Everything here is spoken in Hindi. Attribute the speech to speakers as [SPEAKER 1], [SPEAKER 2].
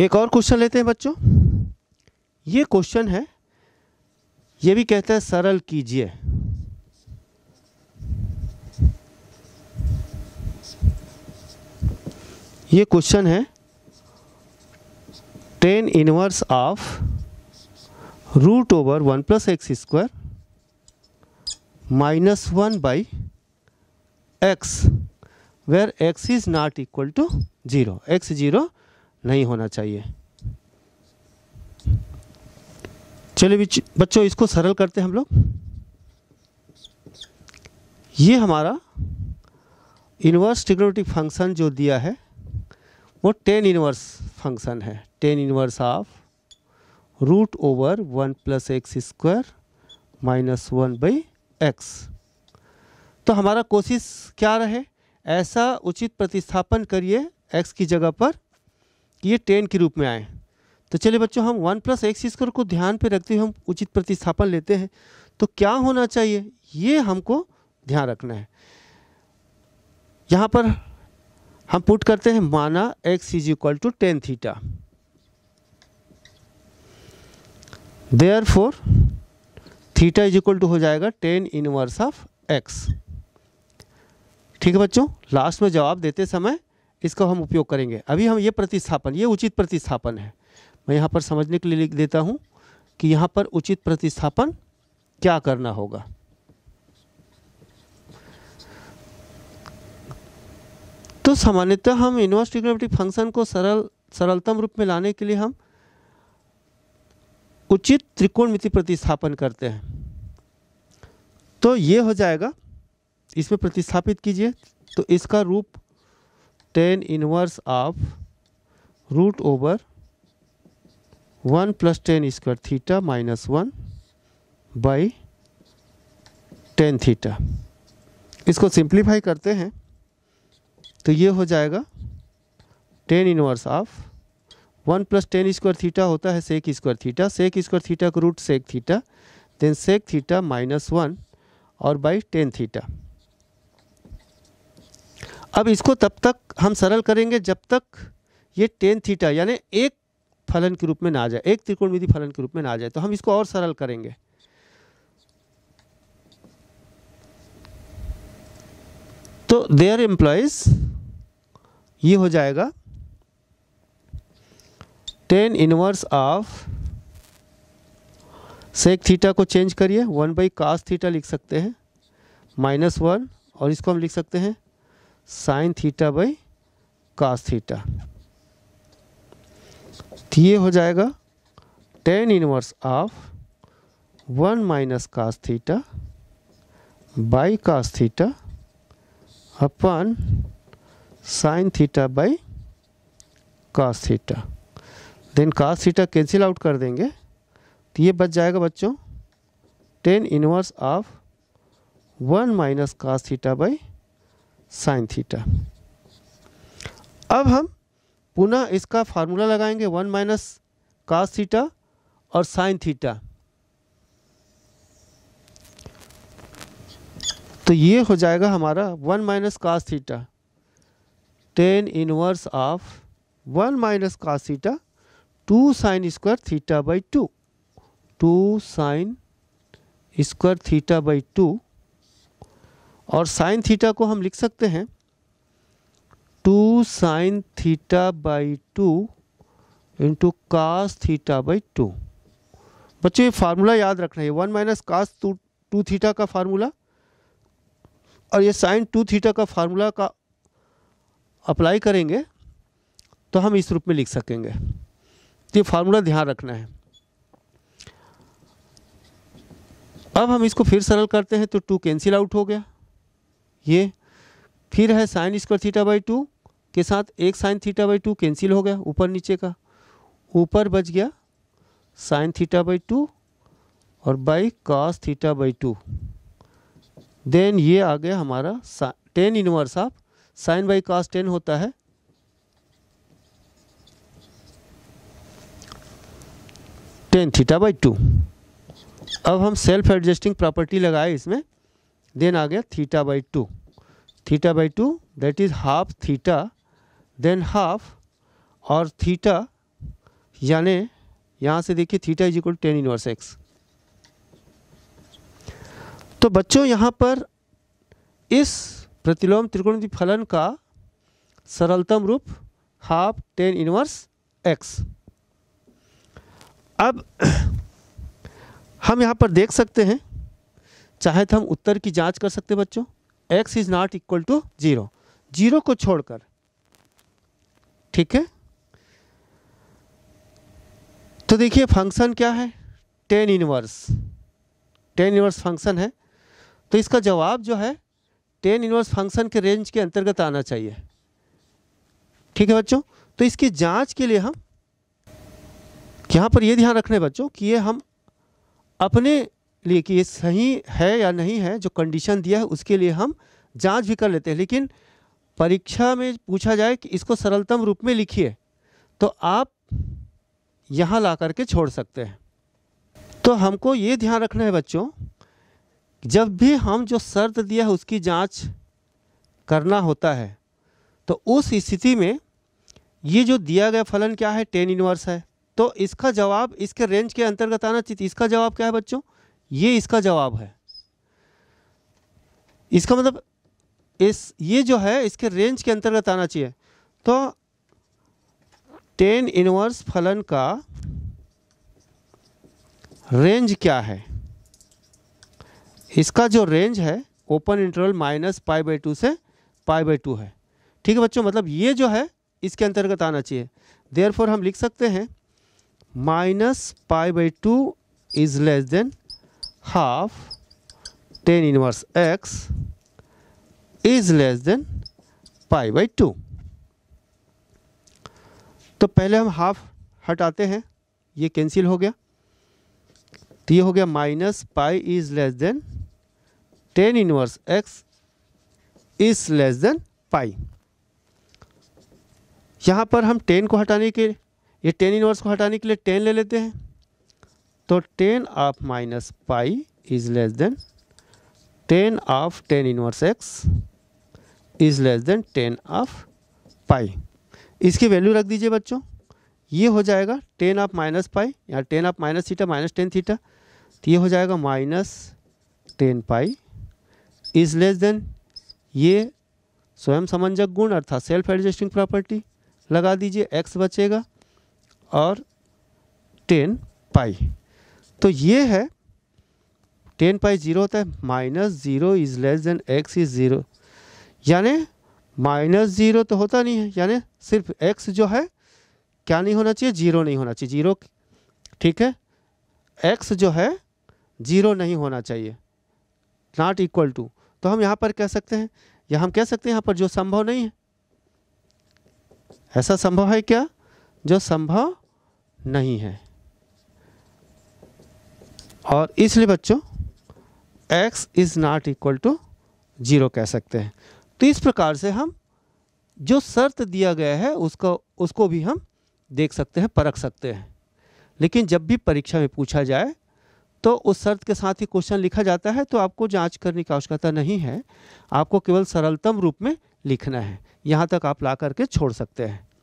[SPEAKER 1] एक और क्वेश्चन लेते हैं बच्चों ये क्वेश्चन है ये भी कहता है सरल कीजिए ये क्वेश्चन है tan inverse of root over one plus x square minus one by x where x is not equal to zero x zero नहीं होना चाहिए चलिए बच्चों इसको सरल करते हैं हम लोग ये हमारा इन्वर्स ट्रिग्नोमेट्रिक फंक्शन जो दिया है वो टेन इन्वर्स फंक्शन है tan inverse of root over one plus x square minus one by x तो हमारा कोशिश क्या रहे ऐसा उचित प्रतिस्थापन करिए एक्स की जगह पर कि ये टेन के रूप में आए तो चलिए बच्चों हम वन प्लस एक्स स्क्वायर को ध्यान पे रखते हुए हम उचित प्रतिस्थापन लेते हैं तो क्या होना चाहिए ये हमको ध्यान रखना है यहाँ पर हम पुट करते हैं माना x is equal to tan theta therefore theta is equal to हो जाएगा टेन इनवर्स ऑफ एक्स ठीक है बच्चों लास्ट में जवाब देते समय इसका हम उपयोग करेंगे अभी हम ये प्रतिस्थापन ये उचित प्रतिस्थापन है मैं यहाँ पर समझने के लिए लिख देता हूँ कि यहाँ पर उचित प्रतिस्थापन क्या करना होगा तो सामान्यतः हम इन्वर्स ट्रिग्नोमेट्रिक फंक्शन को सरल सरलतम रूप में लाने के लिए हम उचित त्रिकोणमिति प्रतिस्थापन करते हैं तो ये हो जाएगा इसमें प्रतिस्थापित कीजिए तो इसका रूप tan inverse of root over one plus tan square theta minus one by tan theta इसको सिंप्लीफाई करते हैं तो ये हो जाएगा tan inverse of one plus tan square theta होता है sec square theta sec square theta का root sec theta then sec theta minus one और बाई टेन थीटा अब इसको तब तक हम सरल करेंगे जब तक ये टेन थीटा यानी एक फलन के रूप में ना आ जाए एक त्रिकोणमिति फलन के रूप में ना आ जाए तो हम इसको और सरल करेंगे तो देयर एम्प्लॉयज ये हो जाएगा tan inverse of sec theta को चेंज करिए वन बाई कास थीटा लिख सकते हैं माइनस वन और इसको हम लिख सकते हैं sine theta by cos theta तो ये हो जाएगा tan inverse of one minus cos theta by cos theta अपन sine theta by cos theta then cos theta cancel out कर देंगे तो ये बच जाएगा बच्चों tan inverse of one minus cos theta by sine theta अब हम पुनः इसका फार्मूला लगाएंगे वन माइनस कास थीटा और साइन थीटा तो ये हो जाएगा हमारा one minus cos theta tan inverse of one minus cos theta two sine square theta by two two sine square theta by two और साइन थीटा को हम लिख सकते हैं two sine theta by two into cos theta by two बच्चों ये फार्मूला याद रखना है one minus cos two two theta का फार्मूला और ये साइन टू थीटा का फार्मूला का अप्लाई करेंगे तो हम इस रूप में लिख सकेंगे तो ये फार्मूला ध्यान रखना है अब हम इसको फिर सरल करते हैं तो टू कैंसिल आउट हो गया ये फिर है sine square theta by two के साथ एक sine theta by two cancel हो गया ऊपर नीचे का ऊपर बच गया साइन थीटा बाई टू और by cos theta by two then ये आ गया हमारा tan inverse of sine by cos tan होता है टेन थीटा बाई टू अब हम सेल्फ एडजस्टिंग प्रॉपर्टी लगाए इसमें देन आ गया theta by two theta by two that is half theta then half और थीटा यानि यहाँ से देखिए theta is equal tan inverse x तो बच्चों यहाँ पर इस प्रतिलोम त्रिकोण फलन का सरलतम रूप हाफ टेन इनवर्स एक्स अब हम यहाँ पर देख सकते हैं चाहे तो हम उत्तर की जांच कर सकते बच्चों x is not equal to zero zero को छोड़कर ठीक है तो देखिए फंक्शन क्या है tan inverse tan inverse function है तो इसका जवाब जो है टेन इनवर्स फंक्शन के रेंज के अंतर्गत आना चाहिए ठीक है बच्चों तो इसकी जांच के लिए हम यहाँ पर यह ध्यान रखना है बच्चों कि ये हम अपने लिए कि ये सही है या नहीं है जो कंडीशन दिया है उसके लिए हम जांच भी कर लेते हैं लेकिन परीक्षा में पूछा जाए कि इसको सरलतम रूप में लिखिए तो आप यहाँ ला कर के छोड़ सकते हैं तो हमको ये ध्यान रखना है बच्चों जब भी हम जो शर्त दिया है उसकी जांच करना होता है तो उस स्थिति में ये जो दिया गया फलन क्या है टेन इनवर्स है तो इसका जवाब इसके रेंज के अंतर्गत आना चाहिए इसका जवाब क्या है बच्चों ये इसका जवाब है इसका मतलब इस ये जो है इसके रेंज के अंतर्गत आना चाहिए तो टेन इनवर्स फलन का रेंज क्या है इसका जो रेंज है open interval minus pi by two से पाई बाई टू है ठीक है बच्चों मतलब ये जो है इसके अंतर्गत आना चाहिए देयर हम लिख सकते हैं minus pi by two is less than half tan inverse x is less than pi by two तो पहले हम हाफ हटाते हैं ये कैंसिल हो गया तो ये हो गया minus pi is less than tan inverse x is less than pi यहाँ पर हम टेन को हटाने के ये टेन इनवर्स को हटाने के लिए टेन ले लेते हैं तो tan of minus pi is less than tan of tan inverse x is less than tan of pi इसकी वैल्यू रख दीजिए बच्चों ये हो जाएगा टेन ऑफ माइनस पाई या tan of minus theta minus tan theta तो ये हो जाएगा minus tan pi is less than ये स्वयं समंजक गुण अर्थात सेल्फ एडजस्टिंग प्रॉपर्टी लगा दीजिए एक्स बचेगा और टेन पाई तो ये है टेन पाई जीरो होता है minus zero is less than x is zero यानी माइनस ज़ीरो तो होता नहीं है यानी सिर्फ एक्स जो है क्या नहीं होना चाहिए जीरो नहीं होना चाहिए जीरो ठीक है एक्स जो है जीरो नहीं होना चाहिए नॉट इक्वल टू तो हम यहाँ पर कह सकते हैं या हम कह सकते हैं यहाँ पर जो संभव नहीं है ऐसा संभव है क्या जो संभव नहीं है और इसलिए बच्चों x is not equal to zero कह सकते हैं तो इस प्रकार से हम जो शर्त दिया गया है उसको उसको भी हम देख सकते हैं परख सकते हैं लेकिन जब भी परीक्षा में पूछा जाए तो उस शर्त के साथ ही क्वेश्चन लिखा जाता है तो आपको जांच करने की आवश्यकता नहीं है आपको केवल सरलतम रूप में लिखना है यहाँ तक आप ला करके छोड़ सकते हैं